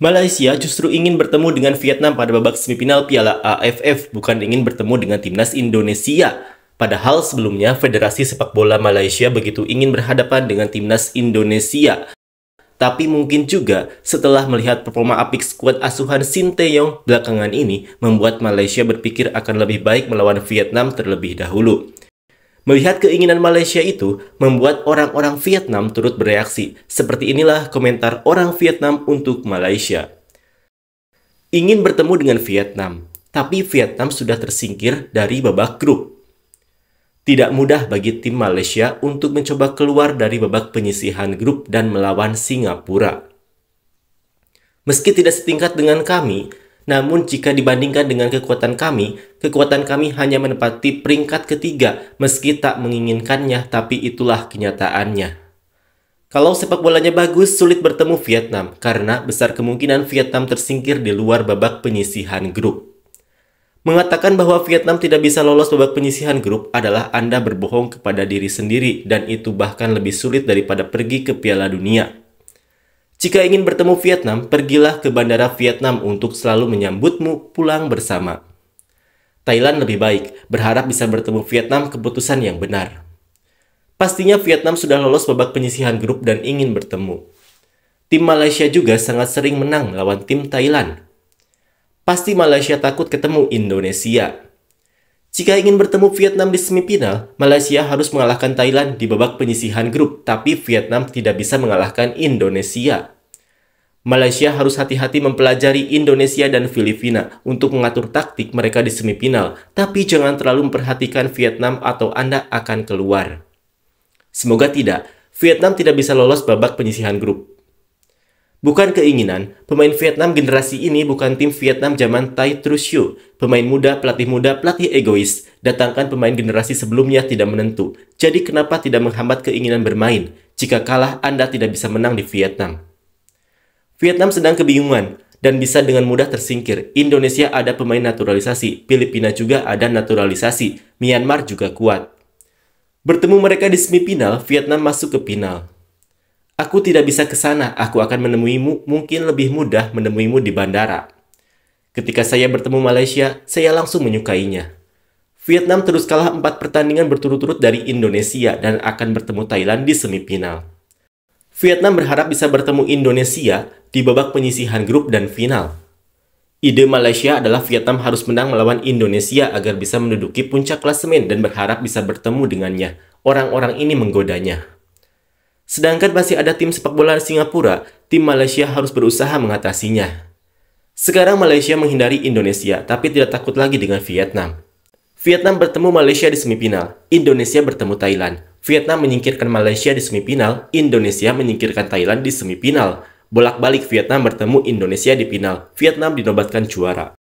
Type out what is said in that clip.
Malaysia justru ingin bertemu dengan Vietnam pada babak semifinal Piala AFF, bukan ingin bertemu dengan timnas Indonesia. Padahal sebelumnya Federasi Sepak Bola Malaysia begitu ingin berhadapan dengan timnas Indonesia. Tapi mungkin juga setelah melihat performa apik skuad asuhan Shin tae belakangan ini membuat Malaysia berpikir akan lebih baik melawan Vietnam terlebih dahulu. Melihat keinginan Malaysia itu, membuat orang-orang Vietnam turut bereaksi. Seperti inilah komentar orang Vietnam untuk Malaysia. Ingin bertemu dengan Vietnam, tapi Vietnam sudah tersingkir dari babak grup. Tidak mudah bagi tim Malaysia untuk mencoba keluar dari babak penyisihan grup dan melawan Singapura. Meski tidak setingkat dengan kami, namun jika dibandingkan dengan kekuatan kami, kekuatan kami hanya menempati peringkat ketiga meski tak menginginkannya tapi itulah kenyataannya. Kalau sepak bolanya bagus, sulit bertemu Vietnam karena besar kemungkinan Vietnam tersingkir di luar babak penyisihan grup. Mengatakan bahwa Vietnam tidak bisa lolos babak penyisihan grup adalah Anda berbohong kepada diri sendiri dan itu bahkan lebih sulit daripada pergi ke Piala Dunia. Jika ingin bertemu Vietnam, pergilah ke bandara Vietnam untuk selalu menyambutmu pulang bersama. Thailand lebih baik, berharap bisa bertemu Vietnam keputusan yang benar. Pastinya Vietnam sudah lolos babak penyisihan grup dan ingin bertemu. Tim Malaysia juga sangat sering menang lawan tim Thailand. Pasti Malaysia takut ketemu Indonesia. Jika ingin bertemu Vietnam di semifinal, Malaysia harus mengalahkan Thailand di babak penyisihan grup, tapi Vietnam tidak bisa mengalahkan Indonesia. Malaysia harus hati-hati mempelajari Indonesia dan Filipina untuk mengatur taktik mereka di semifinal, tapi jangan terlalu memperhatikan Vietnam atau Anda akan keluar. Semoga tidak, Vietnam tidak bisa lolos babak penyisihan grup. Bukan keinginan, pemain Vietnam generasi ini bukan tim Vietnam zaman Tai Truc Pemain muda, pelatih muda, pelatih egois. Datangkan pemain generasi sebelumnya tidak menentu. Jadi kenapa tidak menghambat keinginan bermain? Jika kalah, Anda tidak bisa menang di Vietnam. Vietnam sedang kebingungan dan bisa dengan mudah tersingkir. Indonesia ada pemain naturalisasi, Filipina juga ada naturalisasi, Myanmar juga kuat. Bertemu mereka di semifinal, Vietnam masuk ke final. Aku tidak bisa ke sana, aku akan menemuimu, mungkin lebih mudah menemuimu di bandara. Ketika saya bertemu Malaysia, saya langsung menyukainya. Vietnam terus kalah empat pertandingan berturut-turut dari Indonesia dan akan bertemu Thailand di semifinal. Vietnam berharap bisa bertemu Indonesia di babak penyisihan grup dan final. Ide Malaysia adalah Vietnam harus menang melawan Indonesia agar bisa menduduki puncak klasemen dan berharap bisa bertemu dengannya. Orang-orang ini menggodanya. Sedangkan masih ada tim sepak bola Singapura, tim Malaysia harus berusaha mengatasinya. Sekarang Malaysia menghindari Indonesia, tapi tidak takut lagi dengan Vietnam. Vietnam bertemu Malaysia di semifinal, Indonesia bertemu Thailand. Vietnam menyingkirkan Malaysia di semifinal, Indonesia menyingkirkan Thailand di semifinal. Bolak-balik Vietnam bertemu Indonesia di final, Vietnam dinobatkan juara.